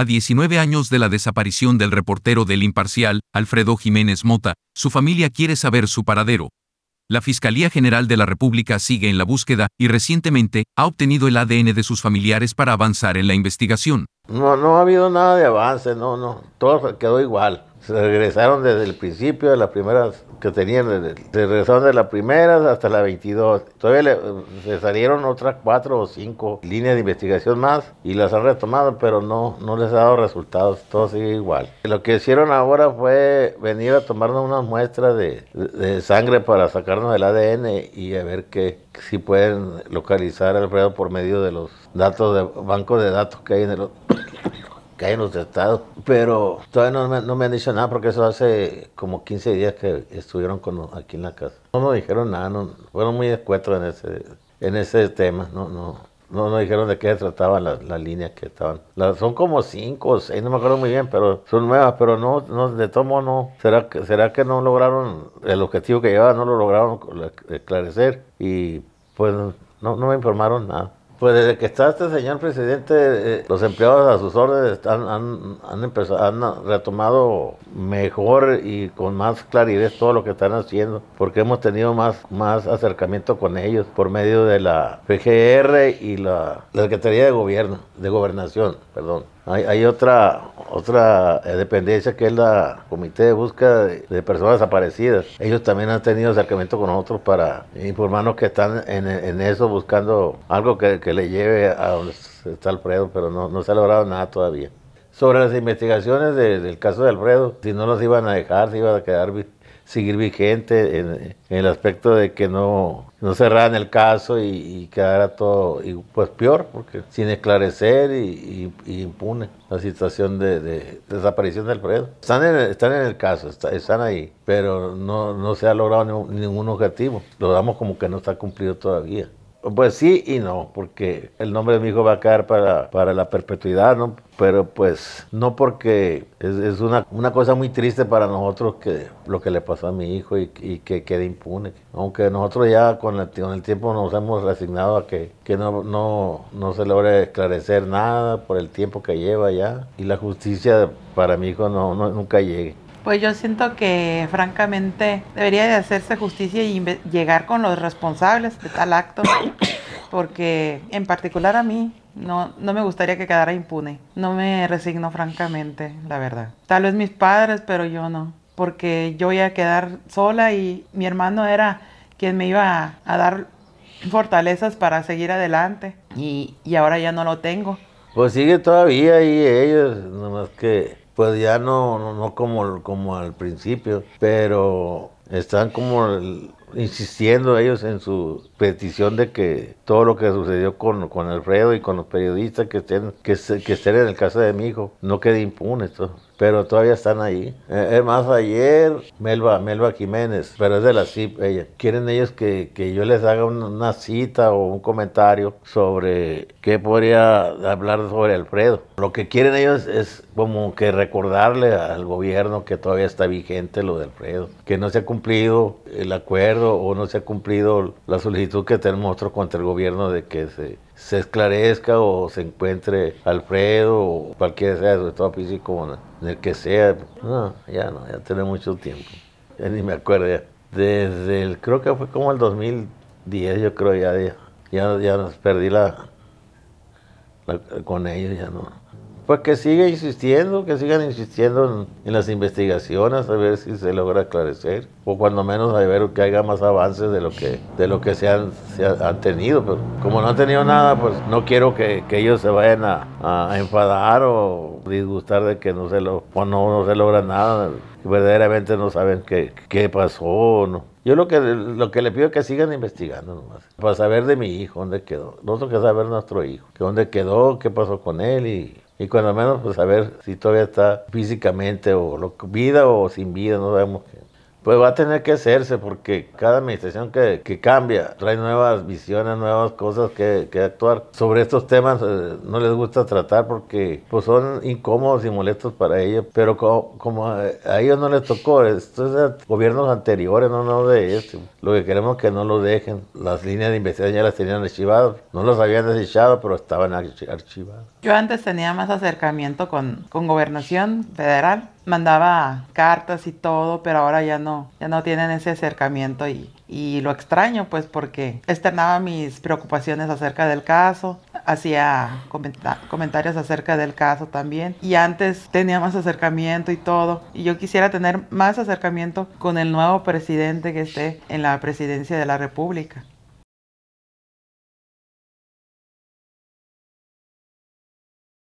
A 19 años de la desaparición del reportero del imparcial, Alfredo Jiménez Mota, su familia quiere saber su paradero. La Fiscalía General de la República sigue en la búsqueda y recientemente ha obtenido el ADN de sus familiares para avanzar en la investigación. No, no ha habido nada de avance, no, no, todo quedó igual. Se regresaron desde el principio de las primeras que tenían, se regresaron de las primeras hasta la 22. Todavía se salieron otras cuatro o cinco líneas de investigación más y las han retomado, pero no, no les ha dado resultados, todo sigue igual. Lo que hicieron ahora fue venir a tomarnos unas muestras de, sangre para sacarnos el ADN y a ver qué, si pueden localizar a Alfredo por medio de los datos de bancos de datos que hay en el que hay en los tratados, pero todavía no me, han dicho nada porque eso hace como 15 días que estuvieron con, aquí en la casa. No nos dijeron nada, fueron muy escuetos en ese, en ese tema, no, no, no nos dijeron de qué se trataba la línea líneas que estaban. son como cinco o seis, no me acuerdo muy bien, pero son nuevas, pero no, no de tomo no. ¿Será que, ¿Será que no lograron el objetivo que llevaban, no lo lograron eh, esclarecer? Y pues no, no me informaron nada. Pues desde que está este señor presidente, eh, los empleados a sus órdenes han, han, empezado, han retomado mejor y con más claridad todo lo que están haciendo, porque hemos tenido más, más acercamiento con ellos por medio de la PGR y la, la Secretaría de Gobierno, de Gobernación, perdón. Hay, otra otra eh, dependencia que es la Comité de Búsqueda de, Personas Desaparecidas. Ellos también han tenido acercamiento con nosotros para informarnos que están en, eso buscando algo que, le lleve a donde está Alfredo, pero no, se ha logrado nada todavía. Sobre las investigaciones del caso de Alfredo, si no los iban a dejar, se iban a quedar seguir vigente en, el aspecto de que no, no cerraran el caso y, quedara todo y pues peor, porque sin esclarecer y, impune la situación de, desaparición del Alfredo. Están en, están en el caso, están ahí, pero no, no se ha logrado ningún objetivo. Lo damos como que no está cumplido todavía. Pues sí y no, porque el nombre de mi hijo va a caer para, para la perpetuidad, ¿no? Pero pues no porque es, una, una, cosa muy triste para nosotros que lo que le pasó a mi hijo y, que quede impune. Aunque nosotros ya con el, con el tiempo nos hemos resignado a que, que no, no, no, se logre esclarecer nada por el tiempo que lleva ya y la justicia para mi hijo no nunca llegue. Pues yo siento que francamente debería de hacerse justicia y llegar con los responsables de tal acto, porque en particular a mí no, no me gustaría que quedara impune. No me resigno francamente, la verdad. Tal vez mis padres, pero yo no, porque yo iba a quedar sola y mi hermano era quien me iba a, dar fortalezas para seguir adelante y, y ahora ya no lo tengo. Pues sigue todavía ahí ellos, nomás que pues ya no, no, como, como al principio, pero están como insistiendo ellos en su petición de que todo lo que sucedió con, con Alfredo y con los periodistas que estén, que, estén en el caso de mi hijo no quede impune. esto Pero todavía están ahí. Eh, es más, ayer Melba, Melba Jiménez, pero es de la CIP ella. Quieren ellos que, que yo les haga una, cita o un comentario sobre qué podría hablar sobre Alfredo. Lo que quieren ellos es como que recordarle al gobierno que todavía está vigente lo de Alfredo, que no se ha cumplido el acuerdo o no se ha cumplido la solicitud que tenemos nosotros contra el gobierno de que se, esclarezca o se encuentre Alfredo o cualquier sea de su estado físico, en el que sea. ya no, ya tiene mucho tiempo, ni me acuerdo ya. Desde el, creo que fue como el 2010, yo creo ya, ya, ya, ya perdí la, con ellos, ya no pues que sigan insistiendo, que sigan insistiendo en, las investigaciones, a ver si se logra aclarecer, o cuando menos a ver que haya más avances de lo que, de lo que se, han, se han tenido. Pero como no han tenido nada, pues no quiero que, ellos se vayan a, enfadar o disgustar de que no se, lo, no, se logra nada, verdaderamente no saben qué, qué pasó. Yo lo que, lo que le pido es que sigan investigando nomás, para saber de mi hijo, dónde quedó. Nosotros que saber nuestro hijo, que dónde quedó, qué pasó con él y y cuando menos pues a ver si todavía está físicamente o lo, vida o sin vida, no sabemos. Qué. Pues va a tener que hacerse porque cada administración que, cambia trae nuevas visiones, nuevas cosas que, actuar. Sobre estos temas eh, no les gusta tratar porque pues, son incómodos y molestos para ellos, pero como, a ellos no les tocó, estos gobiernos anteriores, no, no de este. Lo que queremos es que no lo dejen. Las líneas de investigación ya las tenían archivadas, no las habían desechado, pero estaban archivadas. Yo antes tenía más acercamiento con, con gobernación federal mandaba cartas y todo, pero ahora ya no, ya no tienen ese acercamiento y, lo extraño pues porque externaba mis preocupaciones acerca del caso, hacía comentarios acerca del caso también y antes tenía más acercamiento y todo y yo quisiera tener más acercamiento con el nuevo presidente que esté en la presidencia de la República.